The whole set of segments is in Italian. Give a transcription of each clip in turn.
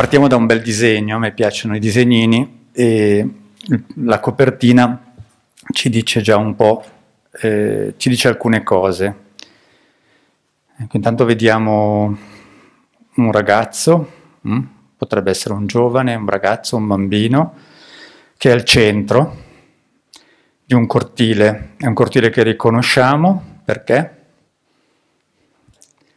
partiamo da un bel disegno, a me piacciono i disegnini e la copertina ci dice già un po', eh, ci dice alcune cose. Ecco, intanto vediamo un ragazzo, mh? Mm, potrebbe essere un giovane, un ragazzo, un bambino, che è al centro di un cortile, è un cortile che riconosciamo perché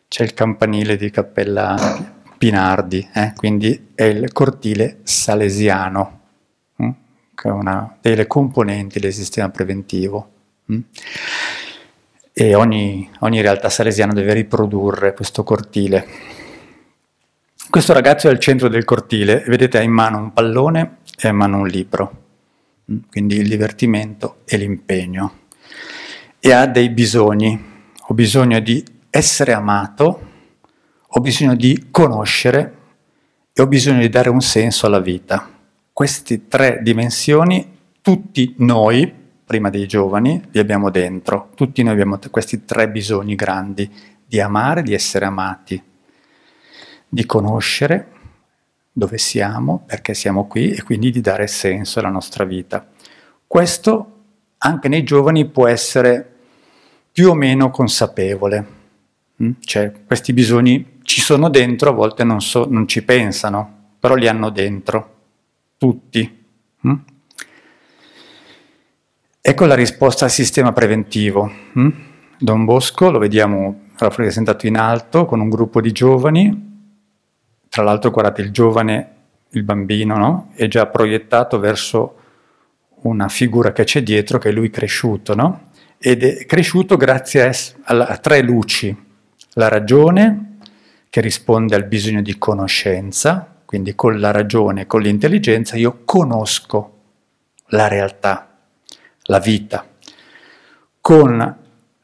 c'è il campanile di Cappella Ampia Pinardi, eh? quindi è il cortile salesiano, hm? che è una delle componenti del sistema preventivo. Hm? E ogni, ogni realtà salesiana deve riprodurre questo cortile. Questo ragazzo è al centro del cortile, vedete ha in mano un pallone e in mano un libro, hm? quindi il divertimento e l'impegno. E ha dei bisogni, ho bisogno di essere amato, ho bisogno di conoscere e ho bisogno di dare un senso alla vita. Queste tre dimensioni, tutti noi, prima dei giovani, li abbiamo dentro. Tutti noi abbiamo questi tre bisogni grandi, di amare, di essere amati, di conoscere dove siamo, perché siamo qui e quindi di dare senso alla nostra vita. Questo anche nei giovani può essere più o meno consapevole Mm? Cioè, questi bisogni ci sono dentro, a volte non, so, non ci pensano, però li hanno dentro, tutti. Mm? Ecco la risposta al sistema preventivo. Mm? Don Bosco lo vediamo rappresentato in alto con un gruppo di giovani, tra l'altro guardate il giovane, il bambino, no? è già proiettato verso una figura che c'è dietro, che è lui cresciuto, no? ed è cresciuto grazie a, a, a tre luci, la ragione che risponde al bisogno di conoscenza, quindi con la ragione, con l'intelligenza io conosco la realtà, la vita. Con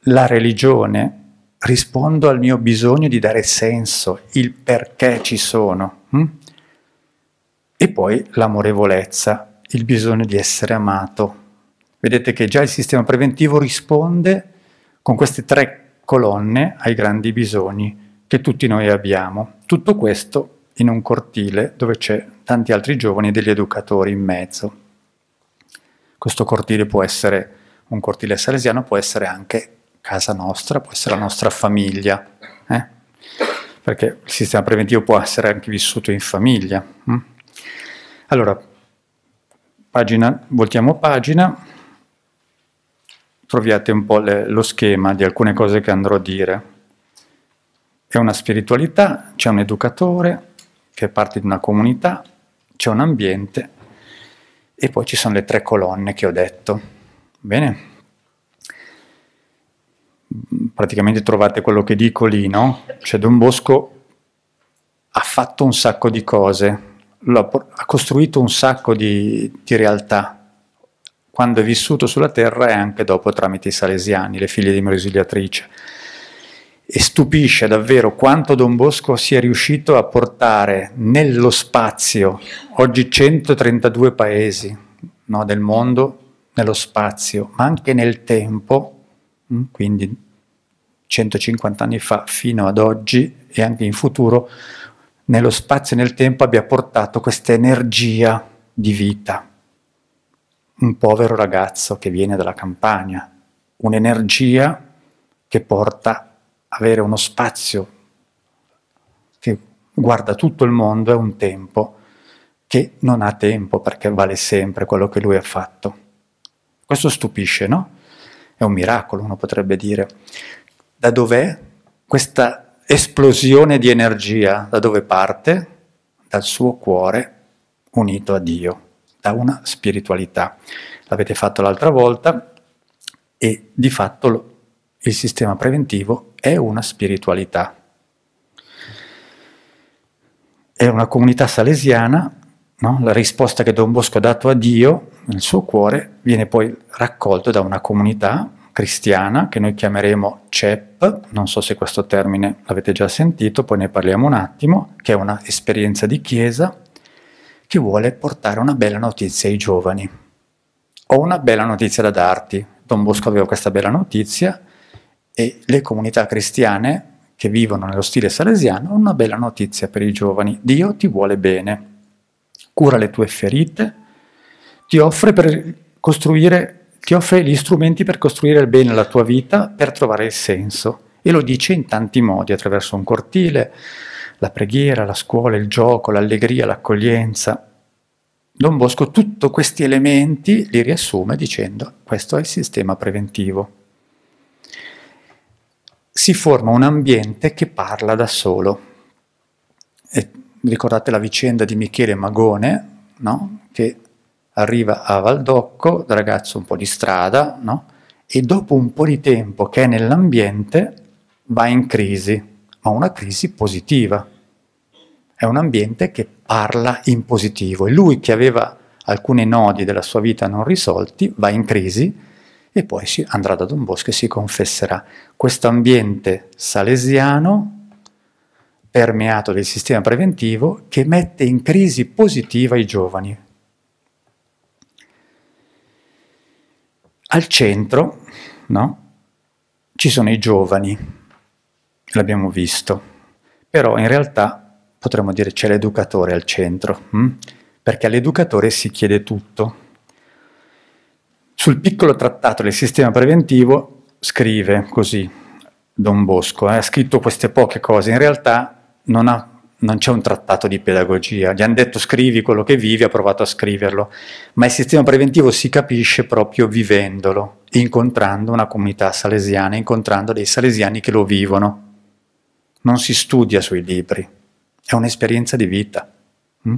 la religione rispondo al mio bisogno di dare senso, il perché ci sono. Hm? E poi l'amorevolezza, il bisogno di essere amato. Vedete che già il sistema preventivo risponde con queste tre colonne ai grandi bisogni che tutti noi abbiamo. Tutto questo in un cortile dove c'è tanti altri giovani e degli educatori in mezzo. Questo cortile può essere un cortile salesiano, può essere anche casa nostra, può essere la nostra famiglia, eh? perché il sistema preventivo può essere anche vissuto in famiglia. Mm? Allora, pagina, voltiamo pagina, troviate un po' le, lo schema di alcune cose che andrò a dire. È una spiritualità, c'è un educatore che è parte di una comunità, c'è un ambiente e poi ci sono le tre colonne che ho detto. Bene? Praticamente trovate quello che dico lì, no? Cioè Don Bosco ha fatto un sacco di cose, ha costruito un sacco di, di realtà, quando è vissuto sulla terra e anche dopo tramite i salesiani, le figlie di Merigliatrice. E stupisce davvero quanto Don Bosco sia riuscito a portare nello spazio, oggi 132 paesi no, del mondo, nello spazio, ma anche nel tempo, mm, quindi 150 anni fa fino ad oggi e anche in futuro, nello spazio e nel tempo abbia portato questa energia di vita un povero ragazzo che viene dalla campagna, un'energia che porta ad avere uno spazio che guarda tutto il mondo e un tempo che non ha tempo perché vale sempre quello che lui ha fatto. Questo stupisce, no? È un miracolo, uno potrebbe dire. Da dov'è questa esplosione di energia? Da dove parte? Dal suo cuore unito a Dio da una spiritualità. L'avete fatto l'altra volta e di fatto il sistema preventivo è una spiritualità. È una comunità salesiana, no? la risposta che Don Bosco ha dato a Dio nel suo cuore viene poi raccolta da una comunità cristiana che noi chiameremo CEP, non so se questo termine l'avete già sentito, poi ne parliamo un attimo, che è un'esperienza di chiesa che vuole portare una bella notizia ai giovani. Ho una bella notizia da darti. Don Bosco aveva questa bella notizia e le comunità cristiane che vivono nello stile salesiano hanno una bella notizia per i giovani. Dio ti vuole bene, cura le tue ferite, ti offre, ti offre gli strumenti per costruire il bene alla tua vita, per trovare il senso. E lo dice in tanti modi, attraverso un cortile, la preghiera, la scuola, il gioco, l'allegria, l'accoglienza. Don Bosco tutti questi elementi li riassume dicendo questo è il sistema preventivo. Si forma un ambiente che parla da solo. E ricordate la vicenda di Michele Magone, no? che arriva a Valdocco, da ragazzo un po' di strada, no? e dopo un po' di tempo che è nell'ambiente va in crisi, ma una crisi positiva. È un ambiente che parla in positivo e lui che aveva alcuni nodi della sua vita non risolti va in crisi e poi andrà da Don Bosco e si confesserà. Questo ambiente salesiano permeato del sistema preventivo che mette in crisi positiva i giovani. Al centro no, ci sono i giovani, l'abbiamo visto, però in realtà potremmo dire c'è l'educatore al centro, hm? perché all'educatore si chiede tutto. Sul piccolo trattato del sistema preventivo scrive così Don Bosco, eh, ha scritto queste poche cose, in realtà non, ha, non c'è un trattato di pedagogia, gli hanno detto scrivi quello che vivi, ha provato a scriverlo, ma il sistema preventivo si capisce proprio vivendolo, incontrando una comunità salesiana, incontrando dei salesiani che lo vivono non si studia sui libri, è un'esperienza di vita. Mm?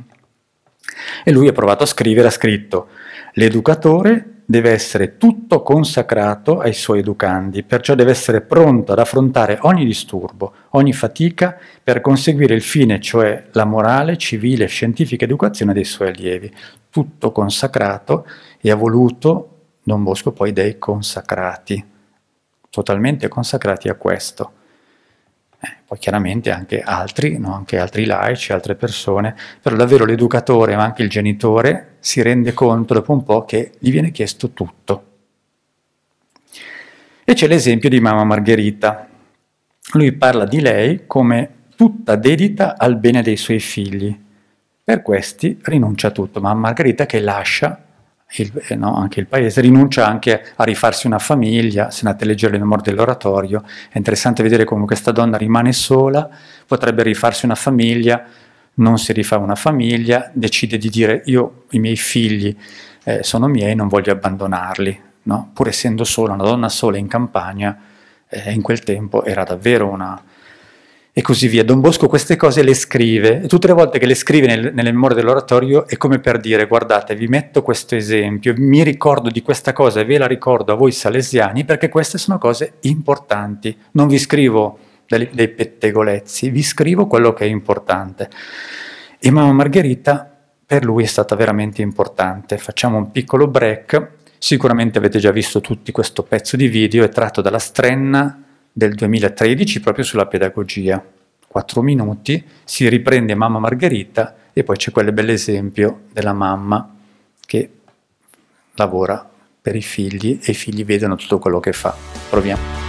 E lui ha provato a scrivere, ha scritto, l'educatore deve essere tutto consacrato ai suoi educandi, perciò deve essere pronto ad affrontare ogni disturbo, ogni fatica per conseguire il fine, cioè la morale, civile, scientifica educazione dei suoi allievi. Tutto consacrato e ha voluto Don Bosco poi dei consacrati, totalmente consacrati a questo poi chiaramente anche altri, no? anche altri laici, altre persone, però davvero l'educatore, ma anche il genitore, si rende conto dopo un po' che gli viene chiesto tutto. E c'è l'esempio di mamma Margherita. Lui parla di lei come tutta dedita al bene dei suoi figli. Per questi rinuncia a tutto, ma Margherita che lascia il, eh, no, anche il paese, rinuncia anche a rifarsi una famiglia, se andate a leggere le memorie dell'oratorio, è interessante vedere come questa donna rimane sola, potrebbe rifarsi una famiglia, non si rifà una famiglia, decide di dire io i miei figli eh, sono miei, non voglio abbandonarli, no? pur essendo sola, una donna sola in campagna, eh, in quel tempo era davvero una, e così via. Don Bosco queste cose le scrive e tutte le volte che le scrive nel, nelle memorie dell'oratorio è come per dire guardate vi metto questo esempio, mi ricordo di questa cosa e ve la ricordo a voi salesiani perché queste sono cose importanti, non vi scrivo dei, dei pettegolezzi, vi scrivo quello che è importante. E Mamma Margherita per lui è stata veramente importante, facciamo un piccolo break, sicuramente avete già visto tutti questo pezzo di video, è tratto dalla strenna del 2013 proprio sulla pedagogia. Quattro minuti, si riprende Mamma Margherita e poi c'è quel bell'esempio della mamma che lavora per i figli e i figli vedono tutto quello che fa. Proviamo.